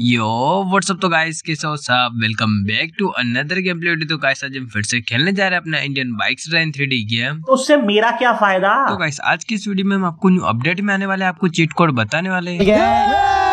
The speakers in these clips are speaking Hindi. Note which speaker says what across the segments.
Speaker 1: यो व्हाट्सअप तो गाइस के हो साहब welcome back to another game play तो गाइस आज हम फिर से खेलने जा रहे हैं अपना Indian bikes driving three D game तो उससे मेरा क्या फायदा तो गाइस आज की इस वीडियो में हम आपको न्यू अपडेट में आने वाले आपको चीट कोड बताने वाले yeah!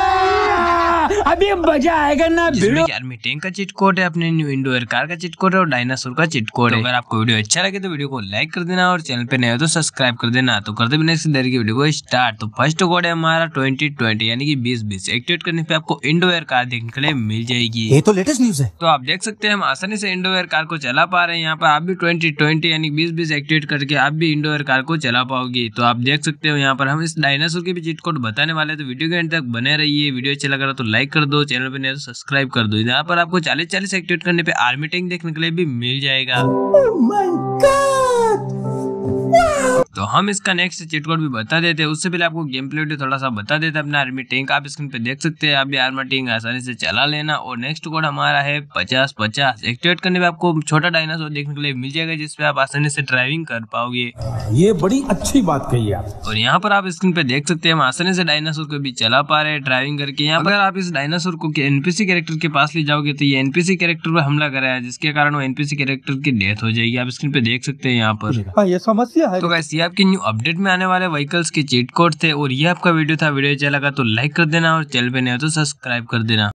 Speaker 1: अभी मजा आएगा ना यार मीटिंग का चिट कोड है अपने न्यू इंडो कार का चिट कोड है और डायनासोर का चिट कोड तो है अगर आपको वीडियो अच्छा लगे तो वीडियो को लाइक कर देना और चैनल पे नए हो तो सब्सक्राइब कर देना तो करते भी इस डर की वीडियो को स्टार्ट तो फर्स्ट कोड है हमारा ट्वेंटी ट्वेंटी यानी कि बीस बीस एक्टिवेट करने पे आपको इंडो एयर कार देखने के लिए मिल जाएगी ये तो लेटेस्ट न्यूज है तो आप देख सकते हैं हम आसानी से इंडो एयर कार को चला पा रहे हैं यहाँ पर आप भी ट्वेंटी ट्वेंटी यानी बीस बीस एक्टिवेट करके आप भी इंडो एयर कार को चला पाओगी तो आप देख सकते हो यहाँ पर हम इस डायनासोर के भी चिट कोड बताने वाले तो वीडियो के एंड तक बने रहिए वीडियो अच्छा लग रहा तो लाइक कर दो दो चैनल पर नहीं तो सब्सक्राइब कर दो यहाँ पर आपको चालीस चालीस एक्टिवेट करने पे आर्मी टैंक देखने के लिए भी मिल जाएगा oh तो हम इसका नेक्स्ट चीट कोड भी बता देते हैं उससे पहले आपको गेम प्ले भी थोड़ा सा बता देते हैं अपना आर्मी टैंक आप स्क्रीन पे देख सकते हैं आप भी आर्मी टैंक आसानी से चला लेना और नेक्स्ट कोड हमारा है पचास पचास एक्टिवेट करने में आपको छोटा डायनासोर देखने के लिए मिल जाएगा जिसपे आप आसानी से ड्राइविंग कर पाओगे ये बड़ी अच्छी बात कही आप और यहाँ पर आप स्क्रीन पे देख सकते हैं हम आसानी से डायनासोर को भी चला पा रहे हैं ड्राइविंग करके यहाँ पर आप इस डायनासोर को एनपीसी कैरेक्टर के पास ले जाओगे तो ये एनपीसी कैरेक्टर पर हमला कराया जिसके कारण वो एनपीसी कैरेक्टर की डेथ हो जाएगी आप स्क्रीन पे देख सकते हैं यहाँ पर हाँ, ये समस्या है तो कैसे आपके न्यू अपडेट में आने वाले व्हीकल्स के चीट कोड थे और यह आपका वीडियो था वीडियो अच्छा लगा तो लाइक कर देना और चैनल पर नहीं हो तो सब्सक्राइब कर देना